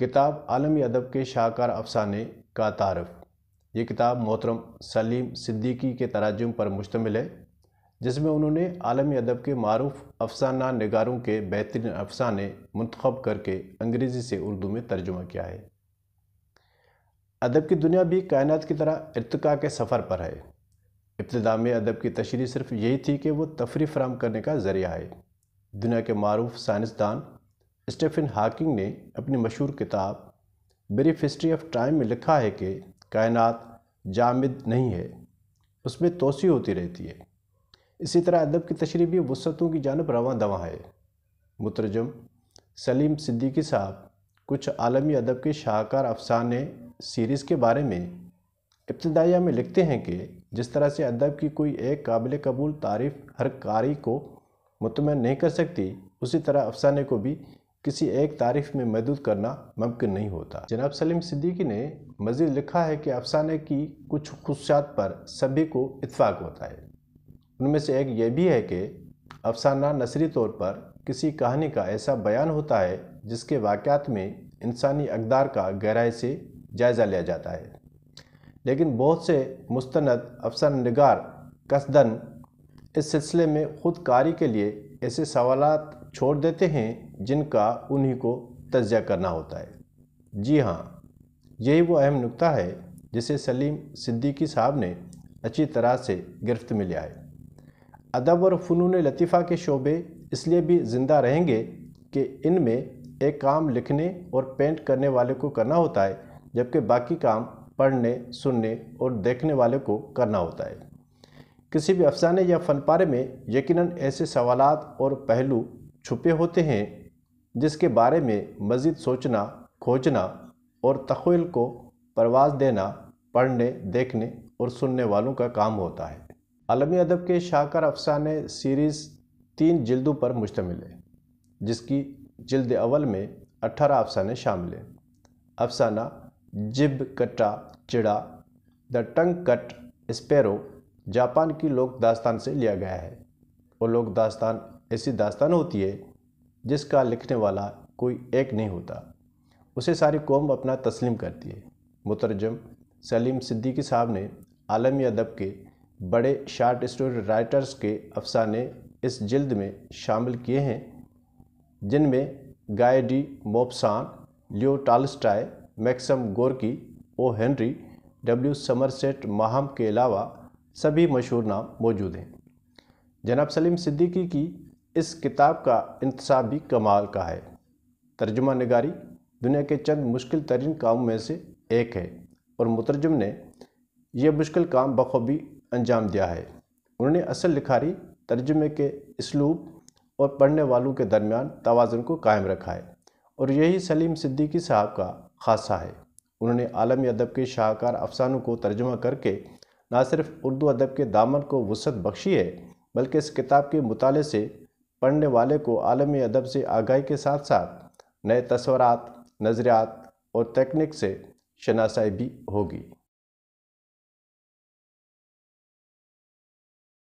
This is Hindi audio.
किताब आलम अदब के शाहकार अफसाने का तारफ़ ये किताब मोहतरम सलीम सिद्दीकी के तराजुम पर मुश्तमिल है जिसमें उन्होंने आलम अदब के मरूफ अफसाना नगारों के बेहतरीन अफसाने मंतखब करके अंग्रेज़ी से उर्दू में तर्जुमा किया है अदब की दुनिया भी कायनत की तरह इरतका के सफ़र पर है इब्तदा में अदब की तशरी सिर्फ यही थी कि वह तफरी फ्राहम करने का ज़रिया है दुनिया के मरूफ साइंसदान स्टीफन हाकिंग ने अपनी मशहूर किताब ब्रीफ हिस्ट्री ऑफ टाइम में लिखा है कि कायनात जामिद नहीं है उसमें तोसी होती रहती है इसी तरह अदब की तशरी भी वसतों की जानब रवा दवा है मुतरजम सलीम सिद्दीकी साहब कुछ आलमी अदब के शाहकार अफसाने सीरीज़ के बारे में इब्तदाया में लिखते हैं कि जिस तरह से अदब की कोई एक काबिल कबूल तारीफ हर कारी को मुतमन नहीं कर सकती उसी तरह अफसाने को भी किसी एक तारीफ में महदूद करना मुमकिन नहीं होता जनाब सलीम सिद्दीकी ने मजीद लिखा है कि अफसाने की कुछ खसूसियात पर सभी को इतफाक़ होता है उनमें से एक ये भी है कि अफसाना नसरी तौर पर किसी कहानी का ऐसा बयान होता है जिसके वाक़ात में इंसानी अकदार का गहराई से जायज़ा लिया जाता है लेकिन बहुत से मुस्ंद अफसर नगार कसदन इस सिलसिले में खुदकारी के लिए ऐसे सवाल छोड़ देते हैं जिनका उन्हीं को तजिया करना होता है जी हाँ यही वो अहम नुक्ता है जिसे सलीम सिद्दीकी साहब ने अच्छी तरह से गिरफ्त में लिया है अदब और फ़नून लतीफ़ा के शोबे इसलिए भी ज़िंदा रहेंगे कि इनमें एक काम लिखने और पेंट करने वाले को करना होता है जबकि बाकी काम पढ़ने सुनने और देखने वाले को करना होता है किसी भी अफसाने या फनपारे में यकीनन ऐसे सवालात और पहलू छुपे होते हैं जिसके बारे में मज़ीद सोचना खोजना और तखिल को परवाज देना पढ़ने देखने और सुनने वालों का काम होता है आलमी अदब के शाहकार अफसाने सीरीज़ तीन जल्दों पर मुश्तमिल है जिसकी जल्द अवल में अट्ठारह अफसाने शामिल हैं अफसाना जिब कट्टा चिड़ा the tongue cut sparrow Japan की लोक दास्तान से लिया गया है और लोक दास्तान ऐसी दास्तान होती है जिसका लिखने वाला कोई एक नहीं होता उसे सारी कौम अपना तस्लीम करती है मुतरजम सलीम सिद्दीकी साहब ने आलमी अदब के बड़े शार्ट स्टोरी राइटर्स के अफसाने इस जल्द में शामिल किए हैं जिनमें गाय डी मोपसान लियो Tolstoy Maxim Gorky O Henry W Somerset Maugham के अलावा सभी मशहूर नाम मौजूद हैं जनाब सलीम सिद्दीकी की इस किताब का इंतसाब भी कमाल का है तर्जुमा नगारी दुनिया के चंद मुश्किल तरीन कामों में से एक है और मुतरजम ने यह मुश्किल काम बखूबी अंजाम दिया है उन्होंने असल लिखारी तर्जुमे के इसलूब और पढ़ने वालों के दरमियान तोज़न को कायम रखा है और यही सलीम सिद्दीकी साहब का खासा है उन्होंने आलमी अदब के शाहकार अफसानों को तर्जुमा करके ना सिर्फ उर्दू अदब के दामन को वसत बख्शी है बल्कि इस किताब के मुताले से पढ़ने वाले को आलमी अदब से आगाही के साथ साथ नए तस्वरत नज़रियात और तकनीक से शनासाई भी होगी